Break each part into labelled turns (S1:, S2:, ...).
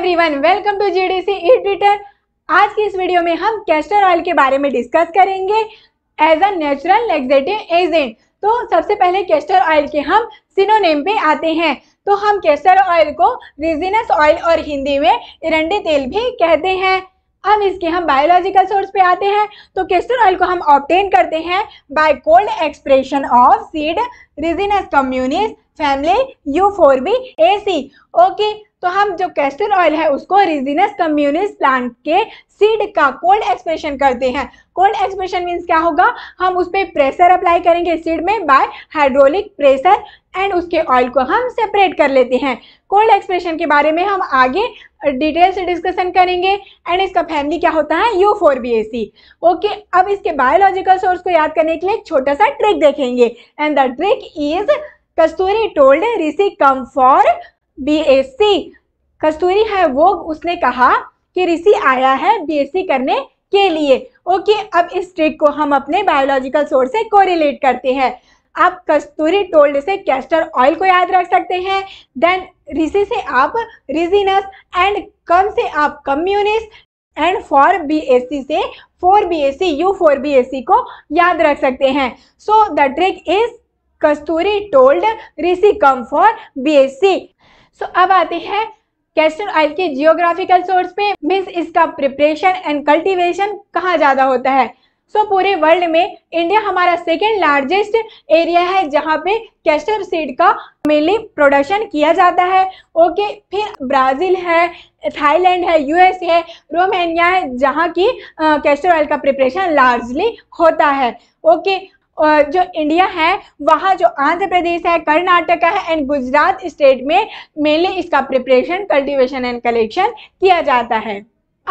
S1: everyone welcome to GDC D Twitter आज की इस वीडियो में हम कैस्टर ऑयल के बारे में डिस्कस करेंगे as a natural laxative agent तो सबसे पहले कैस्टर ऑयल के हम सिनोनेम पे आते हैं तो हम कैस्टर ऑयल को रिजिनस ऑयल और हिंदी में इरंडे तेल भी कहते हैं अब इसके हम बायोलॉजिकल सोर्स पे आते हैं तो कैस्टर ऑयल को हम ऑप्टेन करते हैं by cold expression of seed ricinus communis family B A Euphorbiaceae okay तो हम जो कैस्टर ऑयल है उसको रिजिनस कम्युनिस प्लांट के सीड का कोल्ड एक्सप्रेशन करते हैं कोल्ड एक्सप्रेशन मीन्स क्या होगा हम उस पर प्रेशर अप्लाई करेंगे सीड में बाय हाइड्रोलिक प्रेशर एंड उसके ऑयल को हम सेपरेट कर लेते हैं कोल्ड एक्सप्रेशन के बारे में हम आगे डिटेल से डिस्कशन करेंगे एंड इसका फैमिली क्या होता है यू फोर बी ए सी ओके अब इसके बायोलॉजिकल सोर्स को याद करने के लिए एक छोटा सा ट्रिक देखेंगे and the trick is Kasturi told Rishi come for B A C Kasturi है वो उसने कहा कि ऋषि आया है बीएससी करने के लिए ओके अब इस ट्रिक को हम अपने बायोलॉजिकल सोर्स से कोरिलेट करते हैं आप कस्तूरी टोल्ड से कैस्टर ऑयल को याद रख सकते हैं देन ऋषि से आप रिजिनस एंड कम से आप communist and for B S C से for B S C four B S Euphorbiaceae को याद रख सकते हैं so the trick is Kasturi told Rishi come for B S C so अब आते हैं कैस्टर ऑयल के जियोग्राफिकल सोर्स पे मीन्स इसका प्रिपरेशन एंड कल्टीवेशन कहाँ ज्यादा होता है सो so, पूरे वर्ल्ड में इंडिया हमारा सेकेंड लार्जेस्ट एरिया है जहाँ पे कैस्टर सीड का मेनली प्रोडक्शन किया जाता है ओके okay, फिर ब्राज़ील है थाईलैंड है यूएस है रोमानिया है जहाँ की कैस्टर ऑयल का प्रिपरेशन लार्जली होता है ओके okay, जो इंडिया है वहाँ जो आंध्र प्रदेश है कर्नाटका है एंड गुजरात स्टेट में मेनली इसका प्रिपरेशन कल्टीवेशन एंड कलेक्शन किया जाता है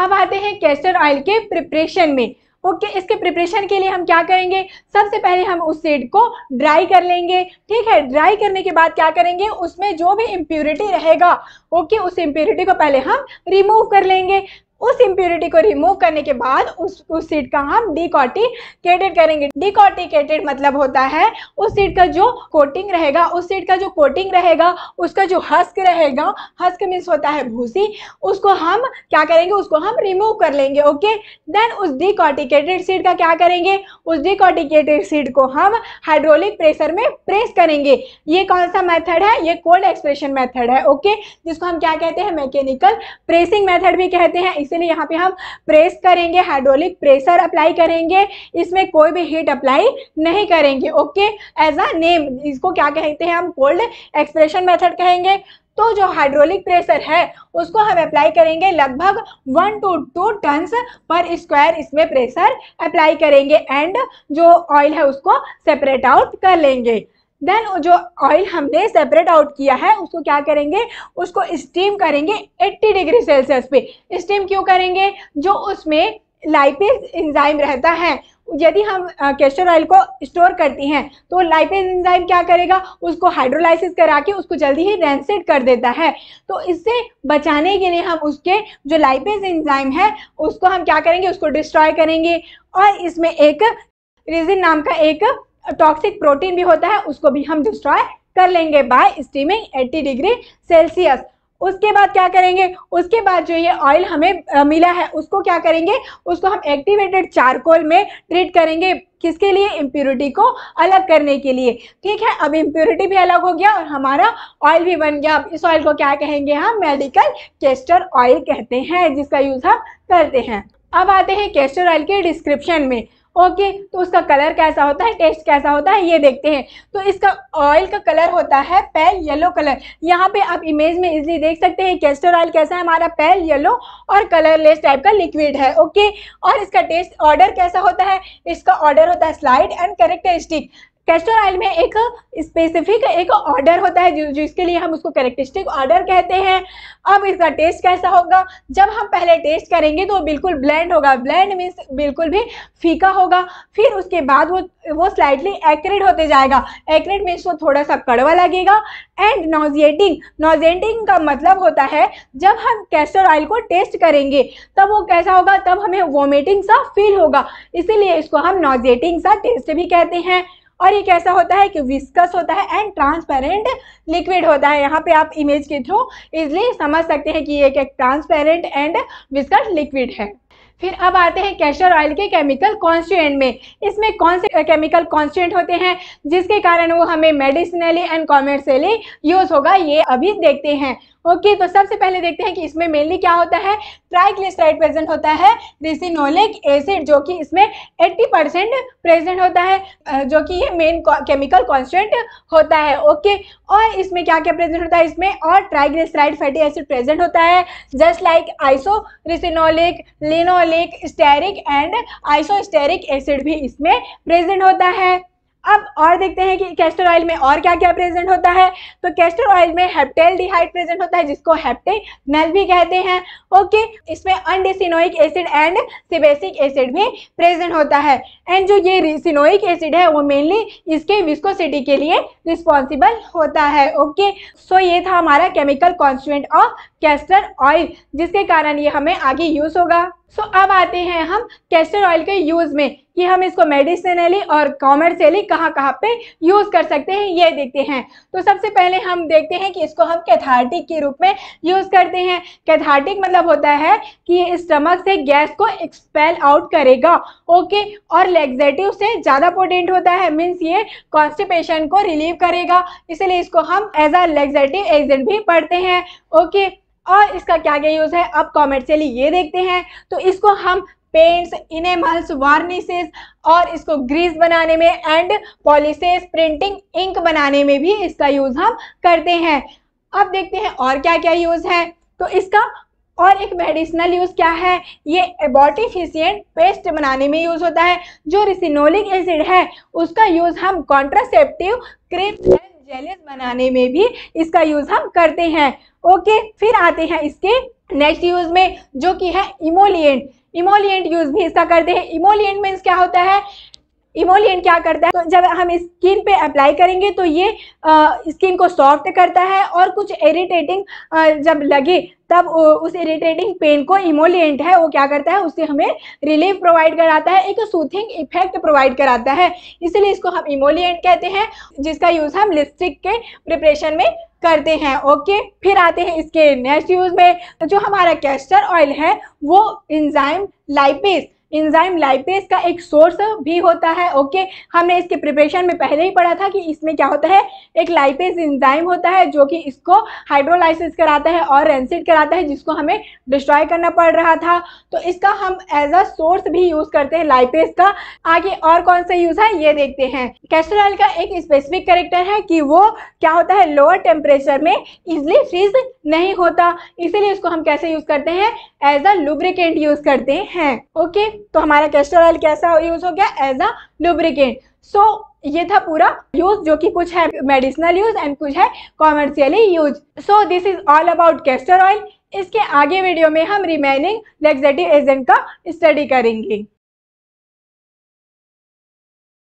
S1: अब आते हैं कैस्टर ऑयल के प्रिपरेशन में ओके okay, इसके प्रिपरेशन के लिए हम क्या करेंगे सबसे पहले हम उस सीड को ड्राई कर लेंगे ठीक है ड्राई करने के बाद क्या करेंगे उसमें जो भी इम्प्योरिटी रहेगा ओके okay, उस इम्प्योरिटी को पहले हम रिमूव कर लेंगे उस इम्प्योरिटी को रिमूव करने के बाद उस उस सीड का हम डिकॉटिकेटेड करेंगे डिकॉटिकेटेड मतलब होता है उस सीड का जो कोटिंग रहेगा उस सीड का जो कोटिंग रहेगा उसका जो हस्क रहेगा हस्क मीन्स होता है भूसी उसको हम क्या करेंगे उसको हम रिमूव कर लेंगे ओके देन उस डिकॉटिकेटेड सीड का क्या करेंगे उस डिकॉटिकेटेड सीड को हम हाइड्रोलिक प्रेशर में प्रेस करेंगे ये कौन सा मैथड है ये कोल्ड एक्सप्रेशन मैथड है ओके जिसको हम क्या कहते हैं मैकेनिकल प्रेसिंग मैथड भी कहते हैं इसीलिए यहाँ पे हम प्रेस करेंगे हाइड्रोलिक प्रेशर अप्लाई करेंगे इसमें कोई भी हीट अप्लाई नहीं करेंगे ओके एज अ नेम इसको क्या कहते हैं हम कोल्ड एक्सप्रेशन मेथड कहेंगे तो जो हाइड्रोलिक प्रेशर है उसको हम अप्लाई करेंगे लगभग one two two tons per square इसमें प्रेशर अप्लाई करेंगे एंड जो ऑयल है उसको सेपरेट आउट कर लेंगे देन जो ऑयल हमने सेपरेट आउट किया है उसको क्या करेंगे उसको स्टीम करेंगे 80 डिग्री सेल्सियस पे स्टीम क्यों करेंगे जो उसमें लाइपेज इंजाइम रहता है यदि हम कैस्टर ऑयल को स्टोर करती हैं तो लाइपेज इंजाइम क्या करेगा उसको हाइड्रोलाइसिस करा के उसको जल्दी ही रेंसेट कर देता है तो इससे बचाने के लिए हम उसके जो लाइपेज इंजाइम है उसको हम क्या करेंगे उसको डिस्ट्रॉय करेंगे और इसमें एक रिजिन नाम का एक टॉक्सिक प्रोटीन भी होता है उसको भी हम डिस्ट्रॉय कर लेंगे बाय स्टीमिंग 80 डिग्री सेल्सियस उसके बाद क्या करेंगे उसके बाद जो ये ऑयल हमें आ, मिला है उसको क्या करेंगे उसको हम एक्टिवेटेड चारकोल में ट्रीट करेंगे किसके लिए इम्प्योरिटी को अलग करने के लिए ठीक है अब इम्प्योरिटी भी अलग हो गया और हमारा ऑयल भी बन गया अब इस ऑयल को क्या कहेंगे हम मेडिकल केस्टर ऑयल कहते हैं जिसका यूज़ हम करते हैं अब आते हैं केस्टर ऑयल के डिस्क्रिप्शन में ओके तो उसका कलर कैसा होता है टेस्ट कैसा होता है ये देखते हैं तो इसका ऑयल का कलर होता है पैल येलो कलर यहाँ पे आप इमेज में इजली देख सकते हैं कैस्टर ऑयल कैसा है हमारा पैल येलो और कलरलेस टाइप का लिक्विड है ओके और इसका टेस्ट ऑर्डर कैसा होता है इसका ऑर्डर होता है slight and characteristic castor oil में एक स्पेसिफिक एक ऑर्डर होता है जिसके लिए हम उसको कैरेक्टरिस्टिक ऑर्डर कहते हैं अब इसका टेस्ट कैसा होगा जब हम पहले टेस्ट करेंगे तो बिल्कुल ब्लेंड होगा ब्लेंड मीन्स बिल्कुल भी फीका होगा फिर उसके बाद वो वो स्लाइटली एक्रेड होते जाएगा एक्रेड मीन्स वो थोड़ा सा कड़वा लगेगा एंड नोजिएटिंग नोजिएटिंग का मतलब होता है जब हम कैस्टर ऑयल को टेस्ट करेंगे तब वो कैसा होगा तब हमें वॉमिटिंग सा फील होगा इसीलिए इसको हम नोजिएटिंग सा टेस्ट भी कहते हैं और ये कैसा होता है कि विस्कस होता है एंड ट्रांसपेरेंट लिक्विड होता है यहाँ पे आप इमेज के थ्रू इजली समझ सकते हैं कि ये एक ट्रांसपेरेंट एंड विस्कस लिक्विड है फिर अब आते हैं कैशर ऑयल के केमिकल कॉन्स्टेंट में इसमें कौन से केमिकल कॉन्स्टेंट होते हैं जिसके कारण वो हमें मेडिसिनली एंड कॉमर्शियली यूज़ होगा ये अभी देखते हैं ओके okay, तो सबसे पहले देखते हैं कि इसमें मेनली क्या होता है ट्राइग्लिसराइड प्रेजेंट होता है रिसिनोलिक एसिड जो कि इसमें 80 परसेंट प्रेजेंट होता है जो कि ये मेन केमिकल कॉन्स्टेंट होता है ओके okay, और इसमें क्या क्या प्रेजेंट होता है इसमें और ट्राइग्लिसराइड फैटी एसिड प्रेजेंट होता है just like iso ricinoleic linoleic stearic and isostearic acid भी इसमें प्रेजेंट होता है अब और देखते हैं कि कैस्टर ऑयल में और क्या क्या प्रेजेंट होता है तो कैस्टर ऑयल में हेप्टेल डिहाइड प्रेजेंट होता है जिसको हेप्टेनल भी कहते हैं ओके इसमें undecenoic acid and sebacic acid भी प्रेजेंट होता है एंड जो ये सिनोइक एसिड है वो मेनली इसके विस्कोसिटी के लिए रिस्पॉन्सिबल होता है ओके सो ये था हमारा chemical constituent of castor oil जिसके कारण ये हमें आगे यूज होगा सो so, अब आते हैं हम कैस्टर ऑयल के यूज़ में कि हम इसको मेडिसिनली और कॉमर्शियली कहाँ कहाँ पे यूज़ कर सकते हैं ये देखते हैं तो सबसे पहले हम देखते हैं कि इसको हम कैथार्टिक के रूप में यूज़ करते हैं कैथार्टिक मतलब होता है कि ये स्टमक से गैस को एक्सपेल आउट करेगा ओके और लेग्जेटिव से ज़्यादा पोटेंट होता है मीन्स ये कॉन्स्टिपेशन को रिलीव करेगा इसलिए इसको हम एज अ लेग्जेटिव एजेंट भी पढ़ते हैं ओके और इसका क्या क्या यूज़ है अब कॉमर्शियली ये देखते हैं तो इसको हम पेंट्स इनेमल्स वार्निशेस और इसको ग्रीस बनाने में एंड पॉलिसेस प्रिंटिंग इंक बनाने में भी इसका यूज़ हम करते हैं अब देखते हैं और क्या क्या यूज़ है तो इसका और एक मेडिसिनल यूज़ क्या है ये एबोटिफिशियंट पेस्ट बनाने में यूज़ होता है जो रिसिनोलिक एसिड है उसका यूज़ हम कॉन्ट्रासेप्टिव क्रीम एंड जेलेस बनाने में भी इसका यूज़ हम करते हैं ओके फिर आते हैं इसके नेक्स्ट यूज़ में जो कि है इमोलियंट इमोलियंट यूज़ भी इसका करते हैं इमोलियंट मीन्स क्या होता है इमोलियंट क्या करता है तो जब हम स्किन पे अप्लाई करेंगे तो ये स्किन को सॉफ्ट करता है और कुछ इरिटेटिंग जब लगे तब उस इरिटेटिंग पेन को इमोलियंट है वो क्या करता है उससे हमें रिलीफ प्रोवाइड कराता है एक सूथिंग इफेक्ट प्रोवाइड कराता है इसलिए इसको हम इमोलियंट कहते हैं जिसका यूज़ हम लिपस्टिक के प्रिपरेशन में करते हैं ओके फिर आते हैं इसके नेक्स्ट यूज़ में तो जो हमारा कैस्टर ऑयल है वो इंजाइम लाइपेस इंजाइम लाइपेस का एक सोर्स भी होता है ओके हमने इसके प्रिपरेशन में पहले ही पढ़ा था कि इसमें क्या होता है एक लाइपेस इंजाइम होता है जो कि इसको हाइड्रोलाइसिस कराता है और रेंसिड कराता है जिसको हमें डिस्ट्रॉय करना पड़ रहा था तो इसका हम एज अ सोर्स भी यूज़ करते हैं लाइपेस का आगे और कौन सा यूज़ है ये देखते हैं कैस्टर ऑयल का एक स्पेसिफिक करेक्टर है कि वो क्या होता है लोअर टेम्परेचर में इजली फ्रीज नहीं होता इसीलिए इसको हम कैसे यूज़ करते हैं एज अ लुब्रिकेंट यूज़ करते हैं ओके तो हमारा कैस्टर ऑयल कैसा यूज हो गया एज अ लुब्रिकेंट सो ये था पूरा यूज जो कि कुछ है मेडिसिनल यूज एंड कुछ है commercially use so this is all about castor oil इसके आगे वीडियो में हम रिमेनिंग लेग्जेटिव एजेंट का स्टडी करेंगे